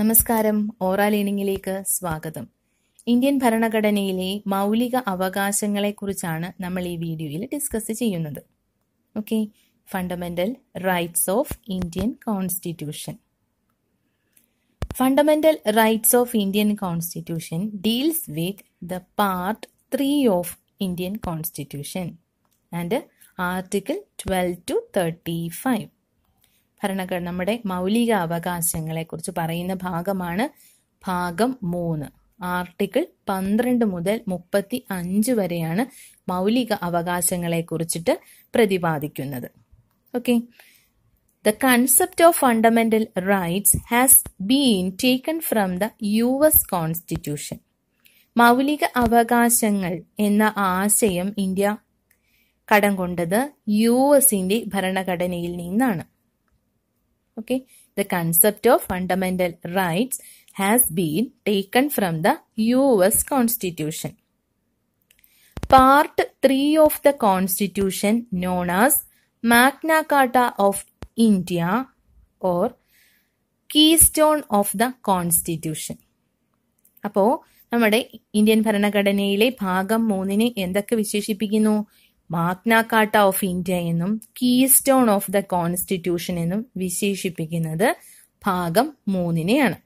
നമസ്കാരം ഓറ ലേണിംഗിലേക്ക് സ്വാഗതം ഇന്ത്യൻ ഭരണഘടനയിലെ മൗലിക അവകാശങ്ങളെക്കുറിച്ചാണ് നമ്മൾ ഈ വീഡിയോയിൽ ഡിസ്കസ് ചെയ്യുന്നത് okay fundamental rights of Indian constitution fundamental rights of Indian constitution deals with the part three of Indian constitution and article twelve to thirty five ഭരണഘടന നമ്മുടെ മൗലിക അവകാശങ്ങളെ കുറിച്ച് പറയുന്ന ഭാഗമാണ് ഭാഗം മൂന്ന് ആർട്ടിക്കിൾ പന്ത്രണ്ട് മുതൽ മുപ്പത്തി അഞ്ച് വരെയാണ് മൗലിക അവകാശങ്ങളെ കുറിച്ചിട്ട് പ്രതിപാദിക്കുന്നത് okay the concept of fundamental rights has been taken from the U S constitution മൗലിക അവകാശങ്ങൾ എന്ന ആശയം ഇന്ത്യ കടം കൊണ്ടത് യു എസിന്റെ ഭരണഘടനയിൽ നിന്നാണ് Okay, the concept of fundamental rights has been taken from the US Constitution. Part 3 of the Constitution known as Magna Carta of India or keystone of the constitution അപ്പോൾ നമ്മുടെ ഇന്ത്യൻ ഭരണഘടനയിലെ ഭാഗം മൂന്നിനെ എന്തൊക്കെ വിശേഷിപ്പിക്കുന്നു മാഗ്നാക്കാട്ട ഓഫ് ഇന്ത്യ എന്നും keystone of the constitution എന്നും വിശേഷിപ്പിക്കുന്നത് ഭാഗം മൂന്നിനെയാണ്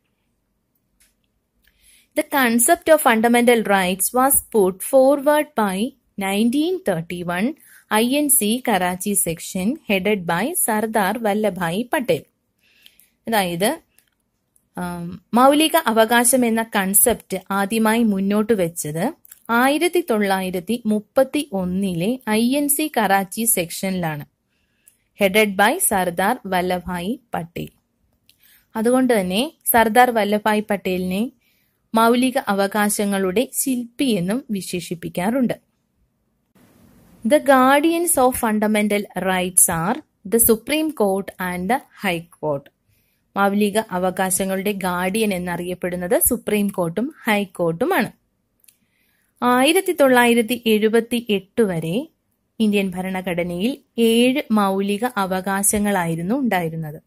the concept of fundamental rights was put forward by nineteen thirty one I N C Karachi section headed by Sardar Vallabhbhai Patel അതായത് മൗലിക അവകാശം എന്ന കൺസെപ്റ്റ് ആദ്യമായി മുന്നോട്ട് വെച്ചത് ആയിരത്തി തൊള്ളായിരത്തി മുപ്പത്തി ഒന്നിലെ ഐ എൻ സി കറാച്ചി സെക്ഷനിലാണ് ഹെഡഡ് ബൈ സർദാർ വല്ലഭായി പട്ടേൽ അതുകൊണ്ട് തന്നെ സർദാർ വല്ലഭായ് പട്ടേലിനെ മൗലിക അവകാശങ്ങളുടെ ശില്പി എന്നും വിശേഷിപ്പിക്കാറുണ്ട് the guardians of fundamental rights are the supreme court and the high court മൗലിക അവകാശങ്ങളുടെ ഗാർഡിയൻ എന്നറിയപ്പെടുന്നത് സുപ്രീം കോർട്ടും ഹൈക്കോർട്ടുമാണ് ആയിരത്തി തൊള്ളായിരത്തി എഴുപത്തി എട്ട് വരെ ഇന്ത്യൻ ഭരണഘടനയിൽ ഏഴ് മൗലിക അവകാശങ്ങളായിരുന്നു ഉണ്ടായിരുന്നത്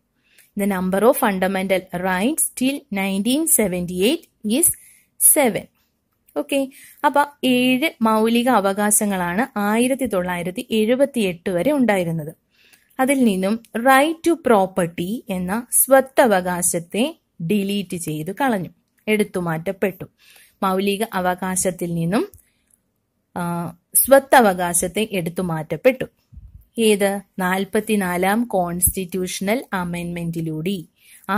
the number of fundamental rights till nineteen seventy eight is seven okay അപ്പൊ ഏഴ് മൗലിക അവകാശങ്ങളാണ് ആയിരത്തി തൊള്ളായിരത്തി എഴുപത്തി എട്ട് വരെ ഉണ്ടായിരുന്നത് അതിൽ നിന്നും റൈറ്റ് ടു പ്രോപ്പർട്ടി എന്ന സ്വത്തവകാശത്തെ ഡിലീറ്റ് ചെയ്തു കളഞ്ഞു എടുത്തു മാറ്റപ്പെട്ടു മൗലിക അവകാശത്തിൽ നിന്നും സ്വത്തവകാശത്തെ എടുത്തു മാറ്റപ്പെട്ടു ഏത് നാൽപ്പത്തിനാലാം കോൺസ്റ്റിറ്റ്യൂഷണൽ അമെൻമെന്റിലൂടെ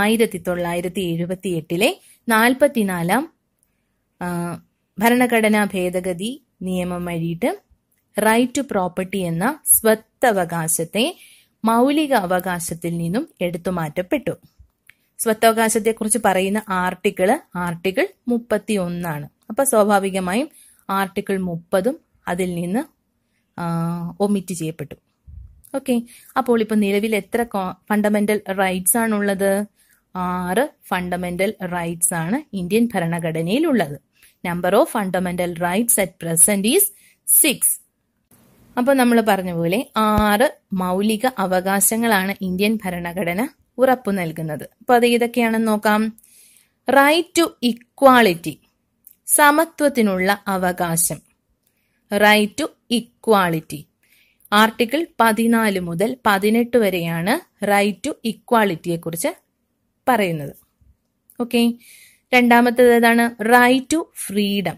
ആയിരത്തി തൊള്ളായിരത്തി എഴുപത്തി എട്ടിലെ നാൽപ്പത്തിനാലാം ഭരണഘടനാ ഭേദഗതി നിയമം വഴിയിട്ട് റൈറ്റ് ടു പ്രോപ്പർട്ടി എന്ന സ്വത്തവകാശത്തെ മൗലിക അവകാശത്തിൽ നിന്നും മാറ്റപ്പെട്ടു സ്വത്തവകാശത്തെക്കുറിച്ച് പറയുന്ന ആർട്ടിക്കിള് ആർട്ടിക്കിൾ മുപ്പത്തി ഒന്നാണ് അപ്പൊ സ്വാഭാവികമായും ആർട്ടിക്കിൾ മുപ്പതും അതിൽ നിന്ന് ഒമിറ്റ് ചെയ്യപ്പെട്ടു ഓക്കെ അപ്പോൾ ഇപ്പൊ നിലവിൽ എത്ര ഫണ്ടമെന്റൽ റൈറ്റ്സ് ആണുള്ളത് ആറ് ഫണ്ടമെന്റൽ റൈറ്റ്സ് ആണ് ഇന്ത്യൻ ഭരണഘടനയിൽ ഉള്ളത് number of fundamental rights at present is six അപ്പൊ നമ്മൾ പറഞ്ഞ പോലെ ആറ് മൗലിക അവകാശങ്ങളാണ് ഇന്ത്യൻ ഭരണഘടന ഉറപ്പു നൽകുന്നത് അപ്പൊ അത് ഏതൊക്കെയാണെന്ന് നോക്കാം റൈറ്റ് ടു ഇക്വാളിറ്റി സമത്വത്തിനുള്ള അവകാശം റൈറ്റ് ടു ഇക്വാളിറ്റി ആർട്ടിക്കിൾ പതിനാല് മുതൽ പതിനെട്ട് വരെയാണ് റൈറ്റ് ടു ഇക്വാളിറ്റിയെ കുറിച്ച് പറയുന്നത് ഓക്കെ രണ്ടാമത്തേത് ഏതാണ് റൈറ്റ് ടു ഫ്രീഡം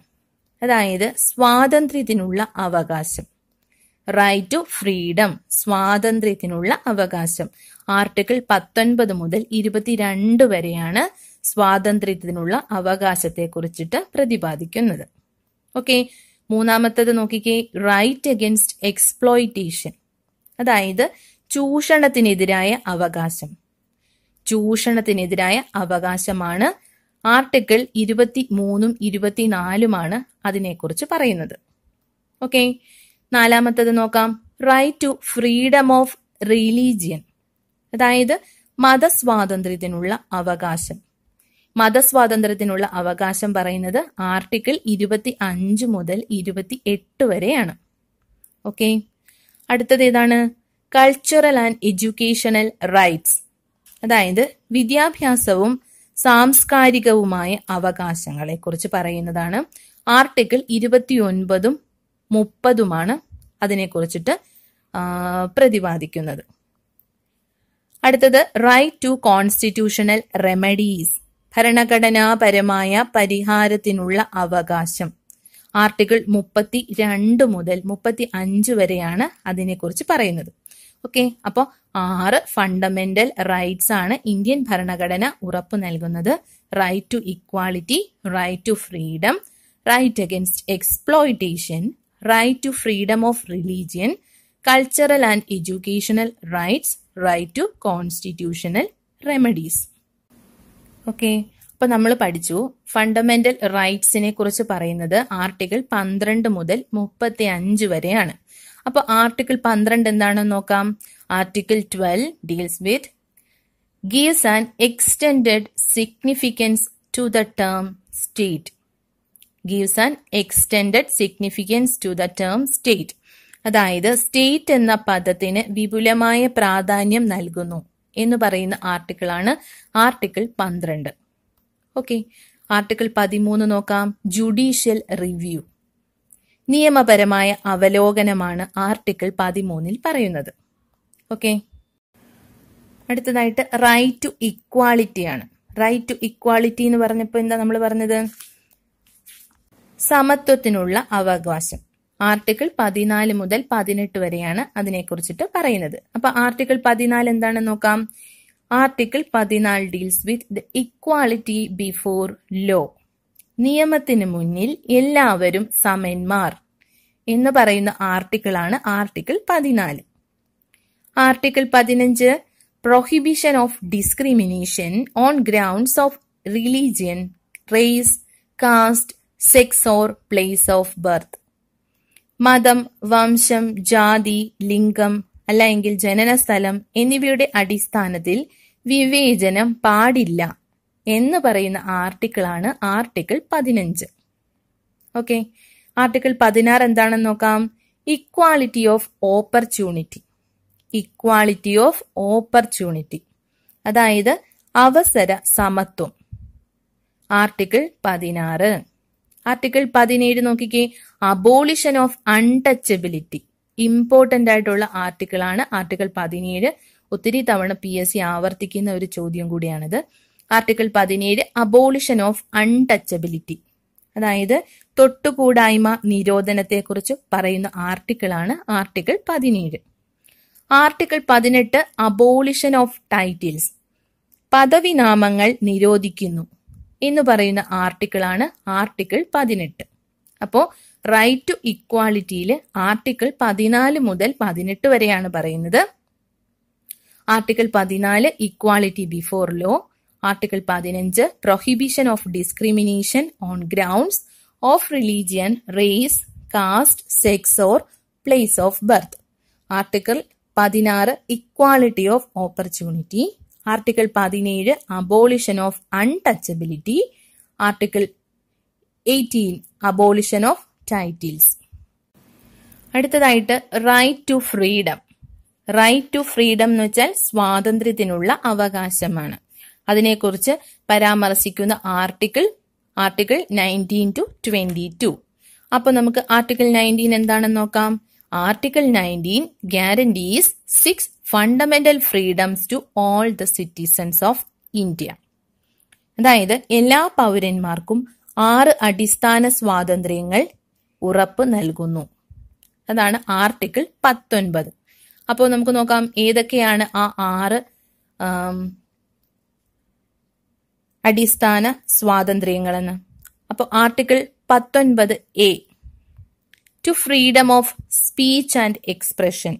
അതായത് സ്വാതന്ത്ര്യത്തിനുള്ള അവകാശം റൈറ്റ് ടു ഫ്രീഡം സ്വാതന്ത്ര്യത്തിനുള്ള അവകാശം ആർട്ടിക്കിൾ പത്തൊൻപത് മുതൽ ഇരുപത്തിരണ്ട് വരെയാണ് സ്വാതന്ത്ര്യത്തിനുള്ള അവകാശത്തെ കുറിച്ചിട്ട് പ്രതിപാദിക്കുന്നത് ഓക്കെ മൂന്നാമത്തത് നോക്കിക്കേ റൈറ്റ് അഗെൻസ്റ്റ് എക്സ്പ്ലോയിറ്റേഷൻ അതായത് ചൂഷണത്തിനെതിരായ അവകാശം ചൂഷണത്തിനെതിരായ അവകാശമാണ് ആർട്ടിക്കിൾ ഇരുപത്തി മൂന്നും ഇരുപത്തിനാലുമാണ് അതിനെക്കുറിച്ച് പറയുന്നത് ഓക്കെ നാലാമത്തത് നോക്കാം right to freedom of religion അതായത് മതസ്വാതന്ത്ര്യത്തിനുള്ള അവകാശം മതസ്വാതന്ത്ര്യത്തിനുള്ള അവകാശം പറയുന്നത് ആർട്ടിക്കിൾ ഇരുപത്തി അഞ്ച് മുതൽ ഇരുപത്തി എട്ട് വരെയാണ് ഓക്കെ അടുത്തത് ഏതാണ് കൾച്ചറൽ ആൻഡ് എഡ്യൂക്കേഷണൽ റൈറ്റ്സ് അതായത് വിദ്യാഭ്യാസവും സാംസ്കാരികവുമായ അവകാശങ്ങളെക്കുറിച്ച് പറയുന്നതാണ് ആർട്ടിക്കിൾ ഇരുപത്തിയൊൻപതും മുപ്പതുമാണ് അതിനെക്കുറിച്ചിട്ട് പ്രതിപാദിക്കുന്നത് അടുത്തത് റൈറ്റ് ടു കോൺസ്റ്റിറ്റ്യൂഷണൽ റെമഡീസ് ഭരണഘടനാപരമായ പരിഹാരത്തിനുള്ള അവകാശം ആർട്ടിക്കിൾ മുപ്പത്തി രണ്ട് മുതൽ മുപ്പത്തി അഞ്ച് വരെയാണ് അതിനെക്കുറിച്ച് പറയുന്നത് ഓക്കെ അപ്പോൾ ആറ് ഫണ്ടമെന്റൽ റൈറ്റ്സ് ആണ് ഇന്ത്യൻ ഭരണഘടന ഉറപ്പു നൽകുന്നത് right to equality right to freedom right against exploitation right to freedom of religion cultural and educational rights right to constitutional remedies okay അപ്പൊ നമ്മൾ പഠിച്ചു ഫണ്ടമെന്റൽ റൈറ്റ്സിനെ കുറിച്ച് പറയുന്നത് ആർട്ടിക്കിൾ പന്ത്രണ്ട് മുതൽ മുപ്പത്തി അഞ്ച് വരെയാണ് അപ്പോൾ ആർട്ടിക്കിൾ പന്ത്രണ്ട് എന്താണെന്ന് നോക്കാം article twelve deals with gives an extend significance to the term state gives an extended significance to the term state അതായത് സ്റ്റേറ്റ് എന്ന പദത്തിന് വിപുലമായ പ്രാധാന്യം നൽകുന്നു എന്ന് പറയുന്ന ആർട്ടിക്കിളാണ് ആർട്ടിക്കിൾ പന്ത്രണ്ട് ഓക്കെ ആർട്ടിക്കിൾ പതിമൂന്ന് നോക്കാം ജുഡീഷ്യൽ റിവ്യൂ നിയമപരമായ അവലോകനമാണ് ആർട്ടിക്കിൾ പതിമൂന്നിൽ പറയുന്നത് ഓക്കെ അടുത്തതായിട്ട് റൈറ്റ് ടു ഇക്വാളിറ്റിയാണ് റൈറ്റ് ടു ഇക്വാളിറ്റി എന്ന് പറഞ്ഞപ്പോൾ എന്താ നമ്മൾ പറഞ്ഞത് സമത്വത്തിനുള്ള അവകാശം ആർട്ടിക്കിൾ പതിനാല് മുതൽ പതിനെട്ട് വരെയാണ് അതിനെക്കുറിച്ചിട്ട് പറയുന്നത് അപ്പൊ ആർട്ടിക്കിൾ പതിനാല് എന്താണെന്ന് നോക്കാം ആർട്ടിക്കിൾ പതിനാല് deals with the equality before law നിയമത്തിന് മുന്നിൽ എല്ലാവരും സമന്മാർ എന്ന് പറയുന്ന ആർട്ടിക്കിളാണ് ആർട്ടിക്കിൾ പതിനാല് ആർട്ടിക്കിൾ പതിനഞ്ച് prohibition of discrimination on grounds of religion race caste sex or place of birth മതം വംശം ജാതി ലിംഗം അല്ലെങ്കിൽ ജനനസ്ഥലം എന്നിവയുടെ അടിസ്ഥാനത്തിൽ വിവേചനം പാടില്ല എന്ന് പറയുന്ന ആർട്ടിക്കിളാണ് ആർട്ടിക്കിൾ പതിനഞ്ച് ഓക്കെ ആർട്ടിക്കിൾ പതിനാറ് എന്താണെന്ന് നോക്കാം equality of opportunity equality of opportunity അതായത് അവസര സമത്വം ആർട്ടിക്കിൾ പതിനാറ് ആർട്ടിക്കിൾ പതിനേഴ് നോക്കിക്കേ അബോളിഷൻ ഓഫ് അൺടച്ചബിലിറ്റി ഇമ്പോർട്ടന്റ് ആയിട്ടുള്ള ആർട്ടിക്കിൾ ആണ് ആർട്ടിക്കിൾ പതിനേഴ് ഒത്തിരി തവണ പി എസ് സി ആവർത്തിക്കുന്ന ഒരു ചോദ്യം കൂടിയാണിത് ആർട്ടിക്കിൾ പതിനേഴ് അബോളിഷൻ ഓഫ് അൺടച്ചബിലിറ്റി അതായത് തൊട്ടുകൂടായ്മ നിരോധനത്തെക്കുറിച്ച് പറയുന്ന ആർട്ടിക്കിളാണ് ആർട്ടിക്കിൾ പതിനേഴ് ആർട്ടിക്കിൾ പതിനെട്ട് അബോളിഷൻ ഓഫ് ടൈറ്റിൽസ് പദവിനാമങ്ങൾ നിരോധിക്കുന്നു എന്ന് പറയുന്ന ആർട്ടിക്കിളാണ് ആർട്ടിക്കിൾ പതിനെട്ട് അപ്പോൾ റൈറ്റ് ടു ഇക്വാളിറ്റിയിൽ ആർട്ടിക്കിൾ പതിനാല് മുതൽ പതിനെട്ട് വരെയാണ് പറയുന്നത് ആർട്ടിക്കിൾ പതിനാല് ഇക്വാളിറ്റി ബിഫോർ ലോ ആർട്ടിക്കിൾ പതിനഞ്ച് prohibition of discrimination on grounds of religion race caste sex or place of birth article പതിനാറ് ഇക്വാളിറ്റി ഓഫ് ഓപ്പർച്യൂണിറ്റി ആർട്ടിക്കിൾ പതിനേഴ് abolition of untouchability article eighteen abolition of titles അടുത്തതായിട്ട് right to freedom right to freedom എന്ന് വെച്ചാൽ സ്വാതന്ത്ര്യത്തിനുള്ള അവകാശമാണ് അതിനെക്കുറിച്ച് പരാമർശിക്കുന്ന article article nineteen to twenty to അപ്പോൾ നമുക്ക് ആർട്ടിക്കിൾ നയൻറ്റീൻ എന്താണെന്ന് നോക്കാം article nineteen guarantees six fundamental freedoms to all the citizens of India അതായത് എല്ലാ പൗരന്മാർക്കും ആറ് അടിസ്ഥാന സ്വാതന്ത്ര്യങ്ങൾ ഉറപ്പ് നൽകുന്നു അതാണ് ആർട്ടിക്കിൾ പത്തൊൻപത് അപ്പോൾ നമുക്ക് നോക്കാം ഏതൊക്കെയാണ് ആ ആറ് അടിസ്ഥാന സ്വാതന്ത്ര്യങ്ങളെന്ന് അപ്പോൾ ആർട്ടിക്കിൾ പത്തൊൻപത് A to freedom of speech and expression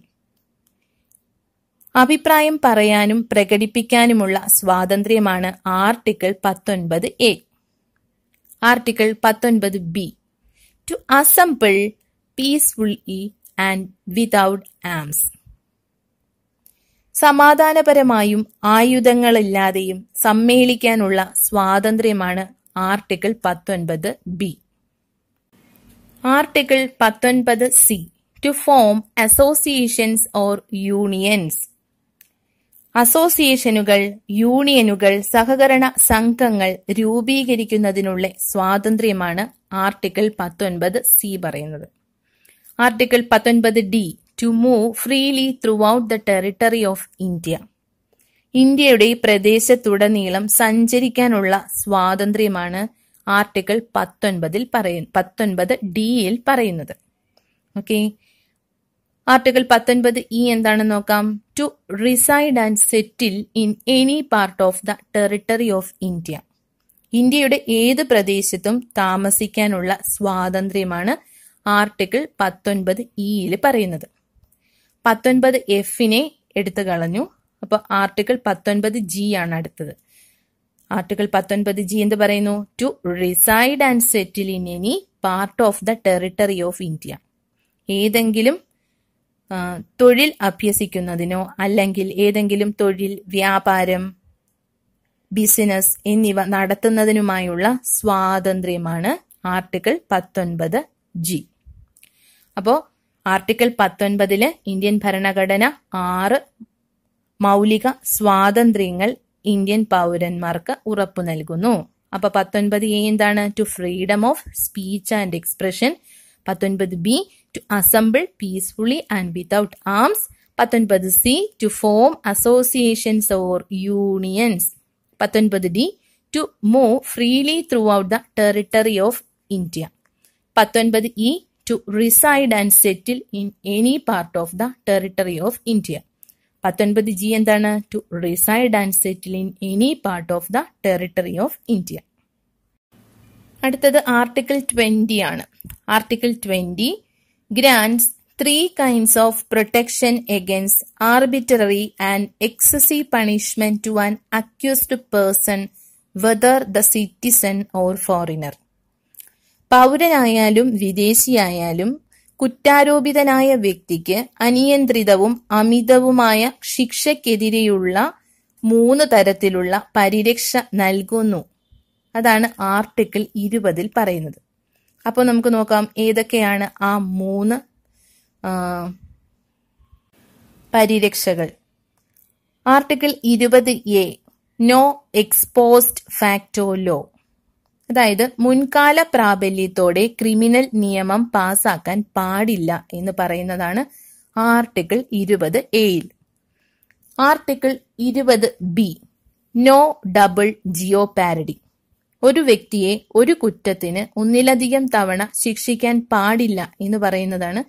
അഭിപ്രായം പറയാനും പ്രകടിപ്പിക്കാനുമുള്ള സ്വാതന്ത്ര്യമാണ് ആർട്ടിക്കിൾ പത്തൊൻപത് എ ആർട്ടിക്കിൾ പത്തൊൻപത് B to assemble peacefully and without arms സമാധാനപരമായും ആയുധങ്ങളില്ലാതെയും സമ്മേളിക്കാനുള്ള സ്വാതന്ത്ര്യമാണ് ആർട്ടിക്കിൾ പത്തൊൻപത് ബി ആർട്ടിക്കിൾ പത്തൊൻപത് C to form associations or unions അസോസിയേഷനുകൾ യൂണിയനുകൾ സഹകരണ സംഘങ്ങൾ രൂപീകരിക്കുന്നതിനുള്ള സ്വാതന്ത്ര്യമാണ് ആർട്ടിക്കിൾ പത്തൊൻപത് സി പറയുന്നത് ആർട്ടിക്കിൾ പത്തൊൻപത് D to move freely throughout the territory of India ഇന്ത്യയുടെ പ്രദേശത്തുടനീളം സഞ്ചരിക്കാനുള്ള സ്വാതന്ത്ര്യമാണ് ആർട്ടിക്കിൾ പത്തൊൻപതിൽ പറയു പത്തൊൻപത് ഡിയിൽ പറയുന്നത് ഓക്കെ ആർട്ടിക്കിൾ പത്തൊൻപത് ഇ എന്താണെന്ന് നോക്കാം to reside and settle in any part of the territory of India ഇന്ത്യയുടെ ഏത് പ്രദേശത്തും താമസിക്കാനുള്ള സ്വാതന്ത്ര്യമാണ് ആർട്ടിക്കിൾ പത്തൊൻപത് ഇയിൽ പറയുന്നത് പത്തൊൻപത് എഫിനെ എടുത്തു കളഞ്ഞു അപ്പോൾ ആർട്ടിക്കിൾ പത്തൊൻപത് ജി ആണ് അടുത്തത് ആർട്ടിക്കിൾ പത്തൊൻപത് ജി എന്ത് പറയുന്നു to reside and settle in any part of the territory of India ഏതെങ്കിലും തൊഴിൽ അഭ്യസിക്കുന്നതിനോ അല്ലെങ്കിൽ ഏതെങ്കിലും തൊഴിൽ വ്യാപാരം ബിസിനസ് എന്നിവ നടത്തുന്നതിനുമായുള്ള സ്വാതന്ത്ര്യമാണ് ആർട്ടിക്കിൾ പത്തൊൻപത് ജി അപ്പോൾ ആർട്ടിക്കിൾ പത്തൊൻപതില് ഇന്ത്യൻ ഭരണഘടന ആറ് മൗലിക സ്വാതന്ത്ര്യങ്ങൾ ഇന്ത്യൻ പൗരന്മാർക്ക് ഉറപ്പു നൽകുന്നു അപ്പൊ പത്തൊൻപത് എ എന്താണ് to freedom of speech and expression Patanbad B to assemble peacefully and without arms. Patanbad C to form associations or unions. Patanbad D to move freely throughout the territory of India. Patanbad E to reside and settle in any part of the territory of India. Patanbad G and Dana to reside and settle in any part of the territory of India. അടുത്തത് article twenty ആണ് article twenty grants three kinds of protection against arbitrary and excessive punishment to an accused person whether the citizen or foreigner പൗരനായാലും വിദേശിയായാലും കുറ്റാരോപിതനായ വ്യക്തിക്ക് അനിയന്ത്രിതവും അമിതവുമായ ശിക്ഷയ്ക്കെതിരെയുള്ള മൂന്ന് തരത്തിലുള്ള പരിരക്ഷ നൽകുന്നു അതാണ് ആർട്ടിക്കിൾ ഇരുപതിൽ പറയുന്നത് അപ്പോൾ നമുക്ക് നോക്കാം ഏതൊക്കെയാണ് ആ മൂന്ന് പരിരക്ഷകൾ ആർട്ടിക്കിൾ ഇരുപത് A no ex post facto law അതായത് മുൻകാല പ്രാബല്യത്തോടെ ക്രിമിനൽ നിയമം പാസാക്കാൻ പാടില്ല എന്ന് പറയുന്നതാണ് ആർട്ടിക്കിൾ ഇരുപത് എയിൽ ആർട്ടിക്കിൾ ഇരുപത് B no double jeopardy ഒരു വ്യക്തിയെ ഒരു കുറ്റത്തിന് ഒന്നിലധികം തവണ ശിക്ഷിക്കാൻ പാടില്ല എന്ന് പറയുന്നതാണ്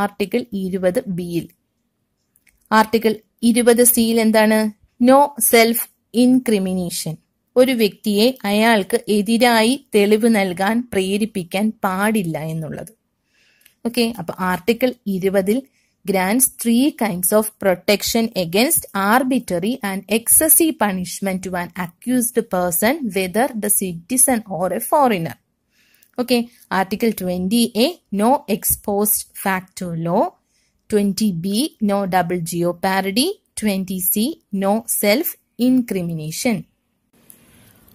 ആർട്ടിക്കിൾ ഇരുപത് ബിയിൽ ആർട്ടിക്കിൾ ഇരുപത് സിയിൽ എന്താണ് നോ സെൽഫ് ഇൻക്രിമിനേഷൻ ഒരു വ്യക്തിയെ അയാൾക്ക് എതിരായി തെളിവ് നൽകാൻ പ്രേരിപ്പിക്കാൻ പാടില്ല എന്നുള്ളത് ഓക്കെ അപ്പൊ ആർട്ടിക്കിൾ ഇരുപതിൽ grants three kinds of protection against arbitrary and excessive punishment to an accused person, whether the citizen or a foreigner. Okay, Article 20A, no ex post facto law. 20B, no double jeopardy. 20C, no self incrimination.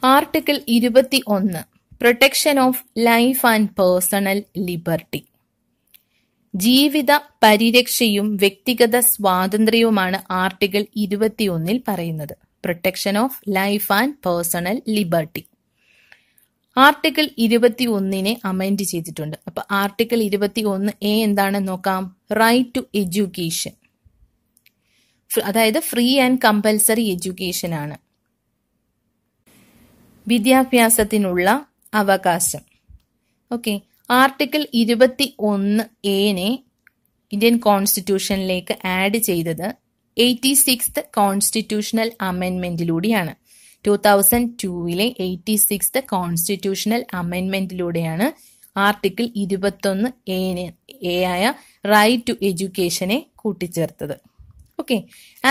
Article 21, protection of life and personal liberty. ജീവിത പരിരക്ഷയും വ്യക്തിഗത സ്വാതന്ത്ര്യവുമാണ് article ഇരുപത്തിയൊന്നിൽ പറയുന്നത് protection of life and personal liberty article ഇരുപത്തി ഒന്നിനെ amend ചെയ്തിട്ടുണ്ട് അപ്പൊ article ഇരുപത്തി ഒന്ന് എ എന്താണെന്ന് നോക്കാം റൈറ്റ് ടു എഡ്യൂക്കേഷൻ അതായത് ഫ്രീ ആൻഡ് കമ്പൽസറി എഡ്യൂക്കേഷൻ ആണ് വിദ്യാഭ്യാസത്തിനുള്ള അവകാശം ഓക്കെ ആർട്ടിക്കിൾ ഇരുപത്തി ഒന്ന് എനെ ഇന്ത്യൻ കോൺസ്റ്റിറ്റ്യൂഷനിലേക്ക് ആഡ് ചെയ്തത് എയ്റ്റി സിക്സ്ത് കോൺസ്റ്റിറ്റ്യൂഷണൽ അമെൻമെന്റിലൂടെയാണ് ടു തൗസൻഡ് ടൂവിലെ എയ്റ്റി സിക്സ്ത് കോൺസ്റ്റിറ്റ്യൂഷണൽ അമെൻമെന്റിലൂടെയാണ് ആർട്ടിക്കിൾ ഇരുപത്തൊന്ന് എ ആയ റൈറ്റ് ടു എഡ്യൂക്കേഷനെ കൂട്ടിച്ചേർത്തത് okay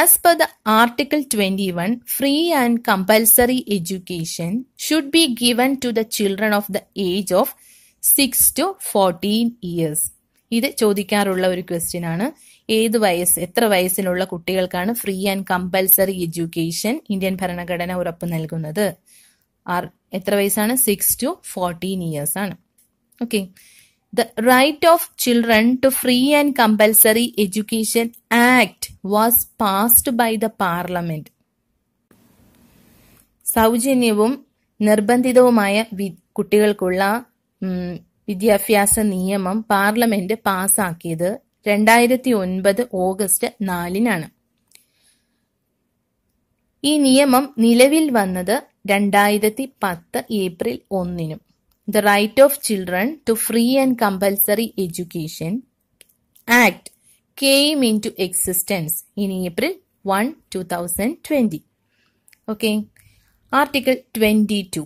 as per the article twenty one free and compulsory education should be given to the children of the age of six to fourteen years ഇത് ചോദിക്കാറുള്ള ഒരു question ആണ് ഏത് വയസ്സ് എത്ര വയസ്സിലുള്ള കുട്ടികൾക്കാണ് free and compulsory education Indian ഭരണഘടന ഉറപ്പ് നൽകുന്നത് ആർ എത്ര വയസ്സാണ് സിക്സ് ടു ഫോർട്ടീൻ ഇയേഴ്സ് ആണ് okay the right of children to free and compulsory education act was passed by the parliament സൗജന്യവും നിർബന്ധിതവുമായ കുട്ടികൾക്കുള്ള വിദ്യാഭ്യാസ നിയമം പാർലമെന്റ് പാസാക്കിയത് രണ്ടായിരത്തി ഒൻപത് ഓഗസ്റ്റ് നാലിനാണ് ഈ നിയമം നിലവിൽ വന്നത് രണ്ടായിരത്തി പത്ത് ഏപ്രിൽ ഒന്നിനും the right of children to free and compulsory education act came into existence in April one two thousand twenty okay article twenty two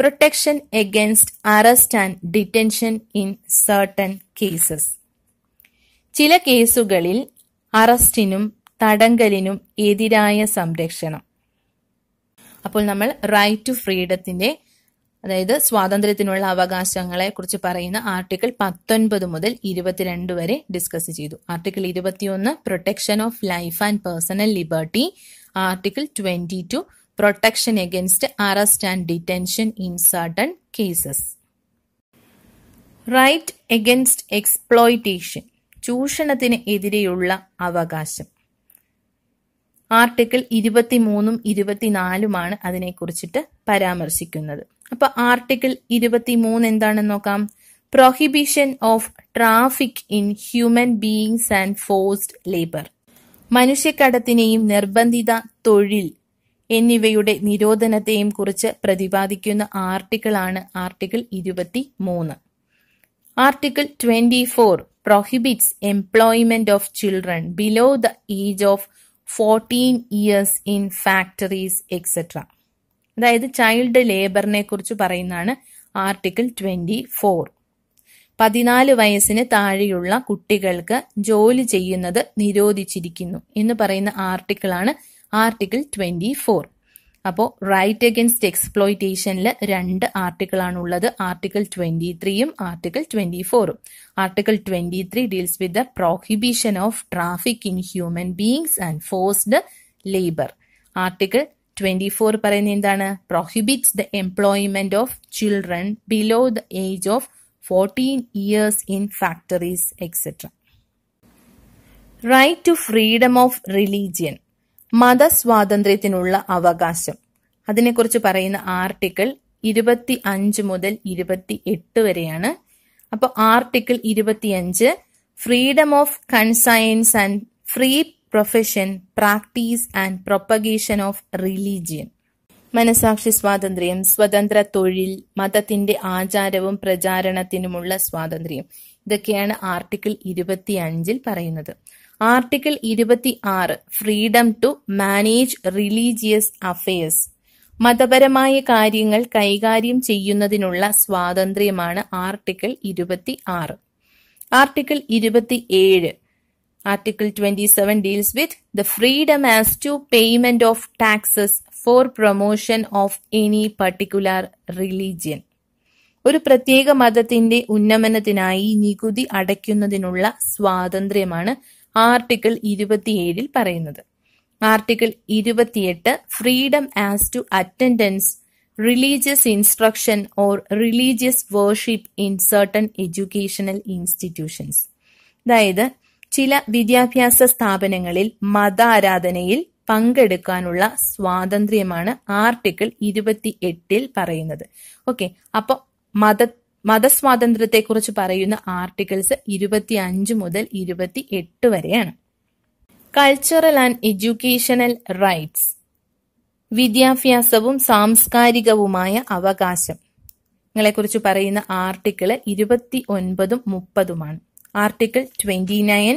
protection against arrest and detention in certain cases ചില കേസുകളിൽ അറസ്റ്റിനും തടങ്കലിനും എതിരായ സംരക്ഷണം അപ്പോൾ നമ്മൾ right to ഫ്രീഡത്തിന്റെ അതായത് സ്വാതന്ത്ര്യത്തിനുള്ള അവകാശങ്ങളെ കുറിച്ച് പറയുന്ന ആർട്ടിക്കിൾ പത്തൊൻപത് മുതൽ ഇരുപത്തിരണ്ട് വരെ ഡിസ്കസ് ചെയ്തു ആർട്ടിക്കിൾ ഇരുപത്തിയൊന്ന് protection of life and personal liberty article twenty two protection against arrest and detention in certain cases right against exploitation ചൂഷണത്തിന് എതിരെയുള്ള അവകാശം ആർട്ടിക്കിൾ ഇരുപത്തിമൂന്നും ഇരുപത്തിനാലുമാണ് അതിനെക്കുറിച്ചിട്ട് പരാമർശിക്കുന്നത് അപ്പൊ ആർട്ടിക്കിൾ ഇരുപത്തിമൂന്ന് എന്താണെന്ന് നോക്കാം prohibition of traffic in human beings and forced labour മനുഷ്യക്കടത്തിനെയും നിർബന്ധിത തൊഴിൽ എന്നിവയുടെ നിരോധനത്തെയും കുറിച്ച് പ്രതിപാദിക്കുന്ന ആർട്ടിക്കിളാണ് ആർട്ടിക്കിൾ ഇരുപത്തി മൂന്ന് article twenty four prohibits employment of children below the age of fourteen years in factories etcetera അതായത് ചൈൽഡ് ലേബറിനെ കുറിച്ച് പറയുന്നതാണ് ആർട്ടിക്കിൾ ട്വന്റി ഫോർ പതിനാല് വയസ്സിന് താഴെയുള്ള കുട്ടികൾക്ക് ജോലി ചെയ്യുന്നത് നിരോധിച്ചിരിക്കുന്നു എന്ന് പറയുന്ന ആർട്ടിക്കിളാണ് ആർട്ടിക്കിൾ ട്വന്റി ഫോർ അപ്പോൾ റൈറ്റ് അഗൻസ്റ്റ് എക്സ്പ്ലോയിറ്റേഷനിൽ രണ്ട് ആർട്ടിക്കിളാണുള്ളത് ആർട്ടിക്കിൾ ട്വന്റി ത്രീയും ആർട്ടിക്കിൾ ട്വന്റി ഫോറും article twenty three deals with the prohibition of traffic in human beings and forced labour article twenty four പറയുന്നത് എന്താണ് prohibits the employment of children below the age of fourteen years in factories etcetera right to freedom of religion മതസ്വാതന്ത്ര്യത്തിനുള്ള അവകാശം അതിനെക്കുറിച്ച് പറയുന്ന article ഇരുപത്തി അഞ്ച് മുതൽ ഇരുപത്തി എട്ട് വരെയാണ് അപ്പോൾ ആർട്ടിക്കിൾ ഇരുപത്തിയഞ്ച് freedom of conscience and free profession practice and propagation of religion മനസാക്ഷി സ്വാതന്ത്ര്യം സ്വതന്ത്ര തൊഴിൽ മതത്തിന്റെ ആചാരവും പ്രചാരണത്തിനുമുള്ള സ്വാതന്ത്ര്യം ഇതൊക്കെയാണ് ആർട്ടിക്കിൾ അഞ്ചിൽ പറയുന്നത് ആർട്ടിക്കിൾ ഇരുപത്തി ആറ് freedom to manage religious affairs മതപരമായ കാര്യങ്ങൾ കൈകാര്യം ചെയ്യുന്നതിനുള്ള സ്വാതന്ത്ര്യമാണ് ആർട്ടിക്കിൾ ഇരുപത്തി ആറ് ആർട്ടിക്കിൾ ഇരുപത്തി ഏഴ് article twenty seven deals with the freedom as to payment of taxes for promotion of any particular religion ഒരു പ്രത്യേക മതത്തിന്റെ ഉന്നമനത്തിനായി നികുതി അടയ്ക്കുന്നതിനുള്ള സ്വാതന്ത്ര്യമാണ് ആർട്ടിക്കിൾ ഇരുപത്തിയേഴിൽ പറയുന്നത് ആർട്ടിക്കിൾ ഇരുപത്തിയെട്ട് freedom as to attendance religious instruction or religious worship in certain educational institutions അതായത് ചില വിദ്യാഭ്യാസ സ്ഥാപനങ്ങളിൽ മതാരാധനയിൽ പങ്കെടുക്കാനുള്ള സ്വാതന്ത്ര്യമാണ് ആർട്ടിക്കിൾ ഇരുപത്തി എട്ടിൽ പറയുന്നത് ഓക്കെ അപ്പോൾ മത മതസ്വാതന്ത്ര്യത്തെക്കുറിച്ച് പറയുന്ന ആർട്ടിക്കിൾസ് ഇരുപത്തി അഞ്ച് മുതൽ ഇരുപത്തി എട്ട് വരെയാണ് കൾച്ചറൽ ആൻഡ് എഡ്യൂക്കേഷണൽ റൈറ്റ്സ് വിദ്യാഭ്യാസവും സാംസ്കാരികവുമായ അവകാശം ങ്ങളെക്കുറിച്ച് പറയുന്ന ആർട്ടിക്കിൾ ഇരുപത്തി ഒൻപതും മുപ്പതുമാണ് article twenty nine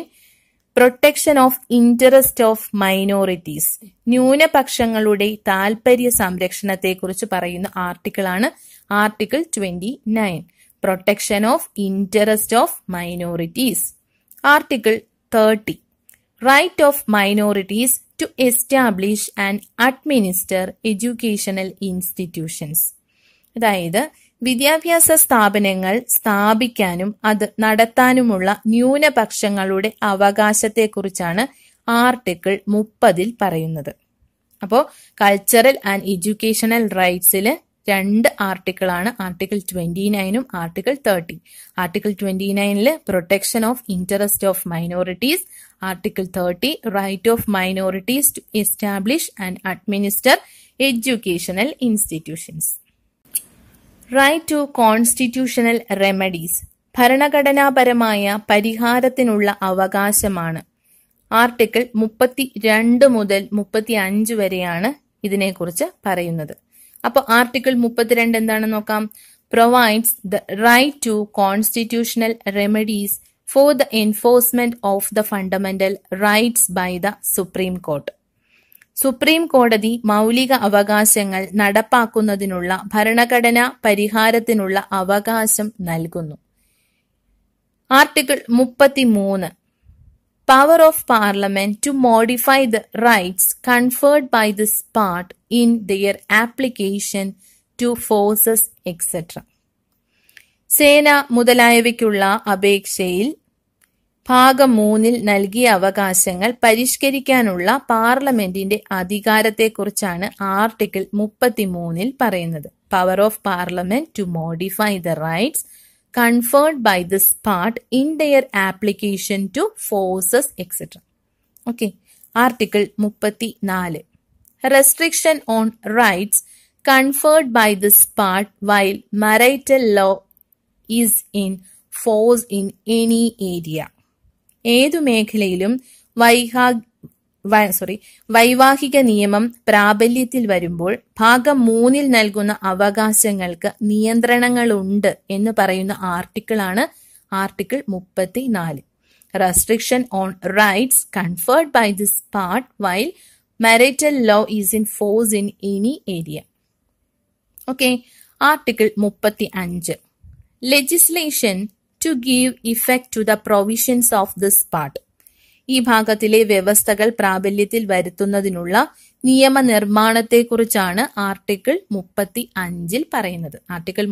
protection of interest of minorities ന്യൂനപക്ഷങ്ങളുടെ താൽപര്യ സംരക്ഷണത്തെക്കുറിച്ച് പറയുന്ന ആർട്ടിക്കിളാണ് article twenty nine protection of interest of minorities article thirty right of minorities to establish and administer educational institutions അതായത് വിദ്യാഭ്യാസ സ്ഥാപനങ്ങൾ സ്ഥാപിക്കാനും അത് നടത്താനുമുള്ള ന്യൂനപക്ഷങ്ങളുടെ അവകാശത്തെക്കുറിച്ചാണ് ആർട്ടിക്കിൾ മുപ്പതിൽ പറയുന്നത് അപ്പോൾ കൾച്ചറൽ ആൻഡ് എഡ്യൂക്കേഷണൽ റൈറ്റ്സിൽ രണ്ട് ആർട്ടിക്കിളാണ് ആർട്ടിക്കിൾ ട്വന്റി നയനും ആർട്ടിക്കിൾ തേർട്ടി ആർട്ടിക്കിൾ ട്വന്റി നയനില് protection of interest of minorities article thirty right of minorities to establish and administer educational institutions right to constitutional remedies ഭരണഘടനാപരമായ പരിഹാരത്തിനുള്ള അവകാശമാണ് ആർട്ടിക്കിൾ മുപ്പത്തി രണ്ട് മുതൽ മുപ്പത്തി അഞ്ച് വരെയാണ് ഇതിനെക്കുറിച്ച് പറയുന്നത് അപ്പോൾ ആർട്ടിക്കിൾ മുപ്പത്തിരണ്ട് എന്താണ് നോക്കാം provides the right to constitutional remedies for the enforcement of the fundamental rights by the supreme court supreme കോടതി മൗലിക അവകാശങ്ങൾ നടപ്പാക്കുന്നതിനുള്ള ഭരണഘടന പരിഹാരത്തിനുള്ള അവകാശം നൽകുന്നു ആർട്ടിക്കിൾ മുപ്പത്തിമൂന്ന് power of parliament to modify the rights conferred by this part in their application to forces etcetera സേന മുതലായവയ്ക്കുള്ള അപേക്ഷയിൽ ഭാഗം മൂന്നിൽ നൽകിയ അവകാശങ്ങൾ പരിഷ്കരിക്കാനുള്ള പാർലമെന്റിന്റെ അധികാരത്തെക്കുറിച്ചാണ് ആർട്ടിക്കിൾ മുപ്പത്തിമൂന്നിൽ പറയുന്നത് power of parliament to modify the rights conferred by this part in their application to forces etc. Okay. Article 34. Restriction on rights conferred by this part while marital law is in force in any area. ഏതു മേഖലയിലും വൈഹാഗ് sorry വൈവാഹിക നിയമം പ്രാബല്യത്തിൽ വരുമ്പോൾ ഭാഗം മൂന്നിൽ നൽകുന്ന അവകാശങ്ങൾക്ക് നിയന്ത്രണങ്ങളുണ്ട് എന്ന് പറയുന്ന ആർട്ടിക്കിളാണ് ആർട്ടിക്കിൾ മുപ്പത്തി നാല് restriction on rights conferred by this part while martial law is in force in any area okay article മുപ്പത്തി അഞ്ച് legislation to give effect to the provisions of this part ഈ ഭാഗത്തിലെ വ്യവസ്ഥകൾ പ്രാബല്യത്തിൽ വരുത്തുന്നതിനുള്ള നിയമനിർമ്മാണത്തെക്കുറിച്ചാണ് ആർട്ടിക്കിൾ മുപ്പത്തി അഞ്ചിൽ പറയുന്നത് article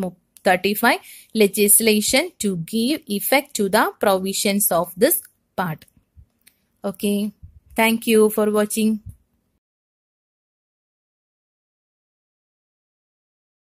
thirty five legislation to give effect to the provisions of this part okay thank you for watching